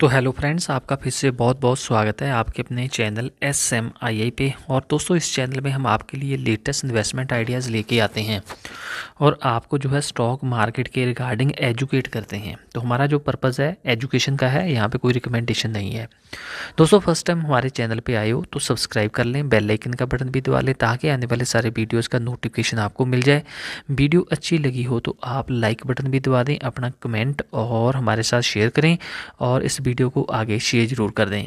तो hello friends आपका फिर से बहुत बहुत स्वागत है आपके अपने channel S M I I पे और दोस्तों इस चैनल में हम आपके लिए लेटेस्ट इन्वेस्टमेंट आइडियाज़ लेके आते हैं और आपको जो है स्टॉक मार्केट के रिगार्डिंग एजुकेट करते हैं तो हमारा जो पर्पज़ है एजुकेशन का है यहाँ पे कोई रिकमेंडेशन नहीं है दोस्तों फर्स्ट टाइम हमारे चैनल पे आए हो तो सब्सक्राइब कर लें बेल आइकन का बटन भी दबा लें ताकि आने वाले सारे वीडियोज़ का नोटिफिकेशन आपको मिल जाए वीडियो अच्छी लगी हो तो आप लाइक बटन भी दबा दें अपना कमेंट और हमारे साथ शेयर करें और इस वीडियो को आगे शेयर ज़रूर कर दें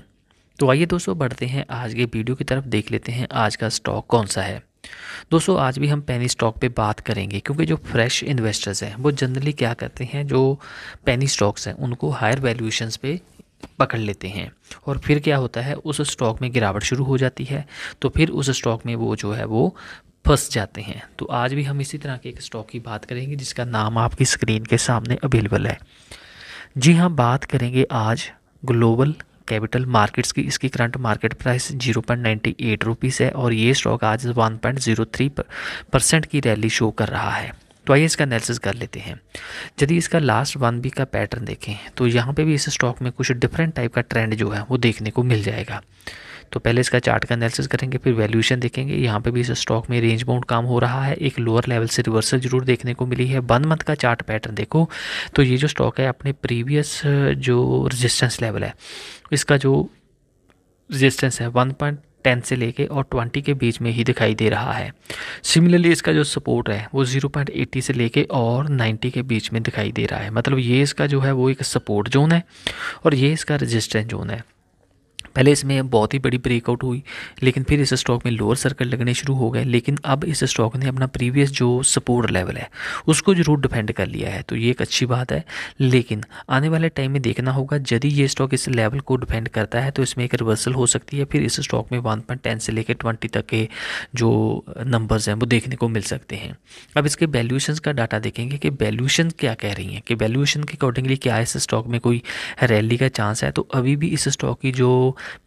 तो आइए दोस्तों बढ़ते हैं आज के वीडियो की तरफ देख लेते हैं आज का स्टॉक कौन सा है दोस्तों आज भी हम पेनी स्टॉक पे बात करेंगे क्योंकि जो फ्रेश इन्वेस्टर्स हैं वो जनरली क्या करते हैं जो पेनी स्टॉक्स हैं उनको हायर वैल्यूएशंस पे पकड़ लेते हैं और फिर क्या होता है उस स्टॉक में गिरावट शुरू हो जाती है तो फिर उस स्टॉक में वो जो है वो फंस जाते हैं तो आज भी हम इसी तरह के एक स्टॉक की बात करेंगे जिसका नाम आपकी स्क्रीन के सामने अवेलेबल है जी हाँ बात करेंगे आज ग्लोबल कैपिटल मार्केट्स की इसकी current market price zero point ninety eight rupees है और ये स्टॉक आज one point zero three percent की रैली शो कर रहा है तो आइए इसका एनालिसिस कर लेते हैं यदि इसका लास्ट वन वीक का पैटर्न देखें तो यहाँ पे भी इस स्टॉक में कुछ डिफरेंट टाइप का ट्रेंड जो है वो देखने को मिल जाएगा तो पहले इसका चार्ट का एनालिसिस करेंगे फिर वैल्यूएशन देखेंगे यहाँ पे भी इस स्टॉक में रेंज बाउंड काम हो रहा है एक लोअर लेवल से रिवर्सल जरूर देखने को मिली है वन मंथ का चार्ट पैटर्न देखो तो ये जो स्टॉक है अपने प्रीवियस जो रजिस्टेंस लेवल है इसका जो रजिस्टेंस है वन पॉइंट टेन से लेके और ट्वेंटी के बीच में ही दिखाई दे रहा है सिमिलरली इसका जो सपोर्ट है वो जीरो पॉइंट एट्टी से लेके और नाइन्टी के बीच में दिखाई दे रहा है मतलब ये इसका जो है वो एक सपोर्ट जोन है और ये इसका रजिस्टेंस जोन है पहले इसमें बहुत ही बड़ी ब्रेकआउट हुई लेकिन फिर इस स्टॉक में लोअर सर्कल लगने शुरू हो गए लेकिन अब इस स्टॉक ने अपना प्रीवियस जो सपोर्ट लेवल है उसको जरूर डिफेंड कर लिया है तो ये एक अच्छी बात है लेकिन आने वाले टाइम में देखना होगा यदि ये स्टॉक इस लेवल को डिफेंड करता है तो इसमें एक रिवर्सल हो सकती है फिर इस स्टॉक में वन पॉइंट टेन से लेकर ट्वेंटी तक के जो नंबर्स हैं वो देखने को मिल सकते हैं अब इसके वैल्यूशन का डाटा देखेंगे कि वैल्यूशन क्या कह रही हैं कि वैल्यूशन के अकॉर्डिंगली क्या इस स्टॉक में कोई रैली का चांस है तो अभी भी इस स्टॉक की जो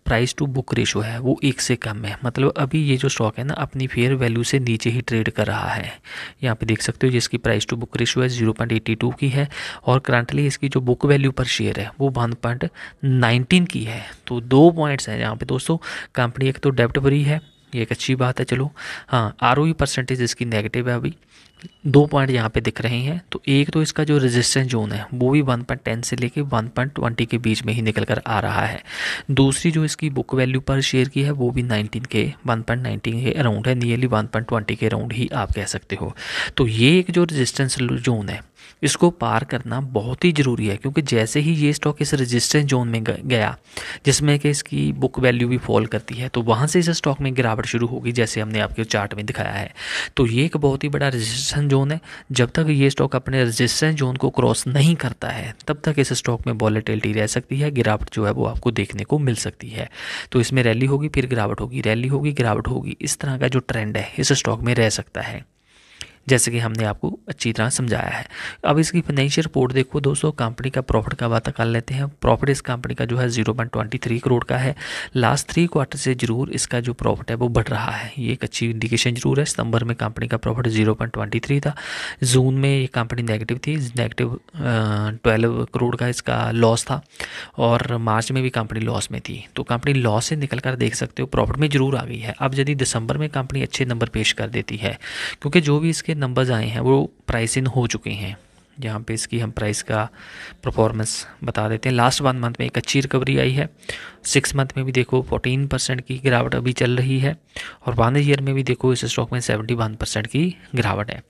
प्राइस टू बुक रेशो है वो एक से कम है मतलब अभी ये जो स्टॉक है ना अपनी फेयर वैल्यू से नीचे ही ट्रेड कर रहा है यहाँ पे देख सकते हो जिसकी प्राइस टू बुक रेशो है जीरो पॉइंट एट्टी टू की है और करंटली इसकी जो बुक वैल्यू पर शेयर है वो वन पॉइंट नाइनटीन की है तो दो पॉइंट्स हैं यहाँ पे दोस्तों कंपनी एक तो डेप्ट फ्री है ये एक अच्छी बात है चलो हाँ आर परसेंटेज e इसकी नेगेटिव है अभी दो पॉइंट यहाँ पे दिख रहे हैं तो एक तो इसका जो रेजिस्टेंस जोन है वो भी 1.10 से लेके 1.20 के बीच में ही निकल कर आ रहा है दूसरी जो इसकी बुक वैल्यू पर शेयर की है वो भी 19 के 1.19 के अराउंड है नियरली 1.20 के अराउंड ही आप कह सकते हो तो ये एक जो रेजिस्टेंस जोन है इसको पार करना बहुत ही ज़रूरी है क्योंकि जैसे ही ये स्टॉक इस रजिस्टेंस जोन में गया जिसमें कि इसकी बुक वैल्यू भी फॉल करती है तो वहाँ से इस स्टॉक में गिरावट शुरू होगी जैसे हमने आपके चार्ट में दिखाया है तो ये एक बहुत ही बड़ा रजिस्टेंस जोन है जब तक ये स्टॉक अपने रजिस्टेंस जोन को क्रॉस नहीं करता है तब तक इस स्टॉक में वॉलेटिलिटी रह सकती है गिरावट जो है वो आपको देखने को मिल सकती है तो इसमें रैली होगी फिर गिरावट होगी रैली होगी गिरावट होगी इस तरह का जो ट्रेंड है इस स्टॉक में रह सकता है जैसे कि हमने आपको अच्छी तरह समझाया है अब इसकी फाइनेंशियल रिपोर्ट देखो दोस्तों कंपनी का प्रॉफिट का बात कर लेते हैं प्रॉफिट इस कंपनी का जो है zero point twenty three crore का है लास्ट थ्री क्वार्टर से जरूर इसका जो प्रॉफिट है वो बढ़ रहा है ये एक अच्छी इंडिकेशन जरूर है सितंबर में कंपनी का profit zero point twenty three था जून में ये कंपनी नेगेटिव थी नेगेटिव ट्वेल्व करोड़ का इसका लॉस था और मार्च में भी कंपनी लॉस में थी तो कंपनी लॉस से निकल कर देख सकते हो प्रॉफिट में जरूर आ गई है अब यदि दिसंबर में कंपनी अच्छे नंबर पेश कर देती है क्योंकि जो भी इसके के नंबर्स आए हैं वो प्राइस इन हो चुके हैं यहाँ पे इसकी हम प्राइस का परफॉर्मेंस बता देते हैं लास्ट वन मंथ में एक अच्छी रिकवरी आई है सिक्स मंथ में भी देखो फोर्टीन परसेंट की गिरावट अभी चल रही है और वन ईयर में भी देखो इस स्टॉक में सेवेंटी वन परसेंट की गिरावट है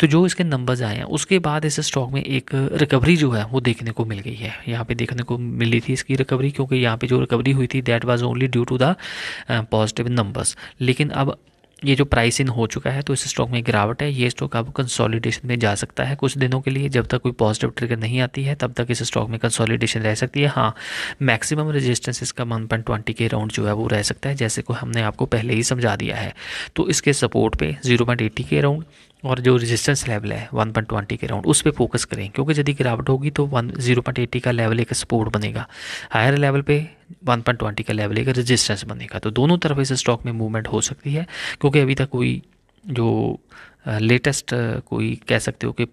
तो जो इसके नंबर्स आए हैं उसके बाद इस स्टॉक में एक रिकवरी जो है वो देखने को मिल गई है यहाँ पर देखने को मिली थी इसकी रिकवरी क्योंकि यहाँ पर जो रिकवरी हुई थी that was only due to the positive numbers लेकिन अब ये जो प्राइस इन हो चुका है तो इस स्टॉक में गिरावट है ये स्टॉक अब कंसोलिडेशन में जा सकता है कुछ दिनों के लिए जब तक कोई पॉजिटिव ट्रिगर नहीं आती है तब तक इस स्टॉक में कंसोलिडेशन रह सकती है हाँ मैक्सिमम रेजिस्टेंस इसका वन पॉइंट ट्वेंटी के राउंड जो है वो रह सकता है जैसे को हमने आपको पहले ही समझा दिया है तो इसके सपोर्ट पर जीरो पॉइंट एट्टी के राउंड और जो रेजिस्टेंस लेवल है 1.20 के राउंड उस पर फोकस करें क्योंकि यदि गिरावट होगी तो वन जीरो पॉइंट एटी का लेवल एक सपोर्ट बनेगा हायर लेवल पे 1.20 का लेवल एक रेजिस्टेंस बनेगा तो दोनों तरफ इस स्टॉक में मूवमेंट हो सकती है क्योंकि अभी तक कोई जो लेटेस्ट कोई कह सकते हो कि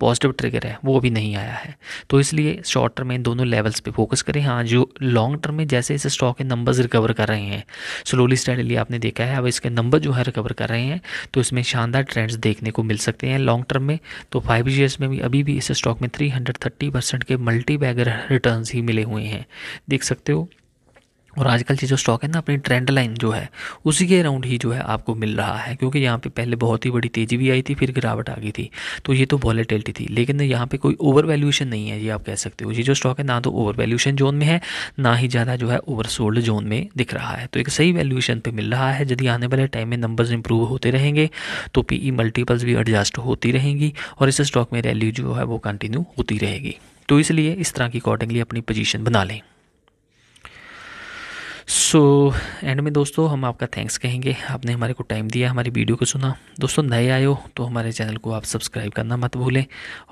पॉजिटिव ट्रिगर है वो अभी नहीं आया है तो इसलिए शॉर्ट टर्म में दोनों लेवल्स पे फोकस करें हाँ जो लॉन्ग टर्म में जैसे इस स्टॉक के नंबर्स रिकवर कर रहे हैं स्लोली स्टडीली आपने देखा है अब इसके नंबर जो है रिकवर कर रहे हैं तो इसमें शानदार ट्रेंड्स देखने को मिल सकते हैं लॉन्ग टर्म में तो फाइव ईयर्स में भी अभी भी इस स्टॉक में थ्री के मल्टी बैगर रिटर्न ही मिले हुए हैं देख सकते हो और आजकल की जो स्टॉक है ना अपनी ट्रेंड लाइन जो है उसी के अराउंड ही जो है आपको मिल रहा है क्योंकि यहाँ पे पहले बहुत ही बड़ी तेज़ी भी आई थी फिर गिरावट आ गई थी तो ये तो वॉलेटिलिटी थी लेकिन यहाँ पे कोई ओवर वैल्यूएशन नहीं है ये आप कह सकते हो ये जो स्टॉक है ना तो ओवर वैल्यूएशन जोन में है ना ही ज़्यादा जो है ओवर जोन में दिख रहा है तो एक सही वैल्यूएशन पर मिल रहा है यदि आने वाले टाइम में नंबर्स इंप्रूव होते रहेंगे तो पी मल्टीपल्स e भी एडजस्ट होती रहेंगी और इस स्टॉक में रैल्यू जो है वो कंटिन्यू होती रहेगी तो इसलिए इस तरह की अकॉर्डिंगली अपनी पोजिशन बना लें सो so, एंड में दोस्तों हम आपका थैंक्स कहेंगे आपने हमारे को टाइम दिया हमारी वीडियो को सुना दोस्तों नए आए हो तो हमारे चैनल को आप सब्सक्राइब करना मत भूलें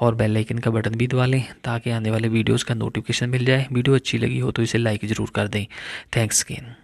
और बेल आइकन का बटन भी दबा लें ताकि आने वाले वीडियोस का नोटिफिकेशन मिल जाए वीडियो अच्छी लगी हो तो इसे लाइक ज़रूर कर दें थैंक्स अगेन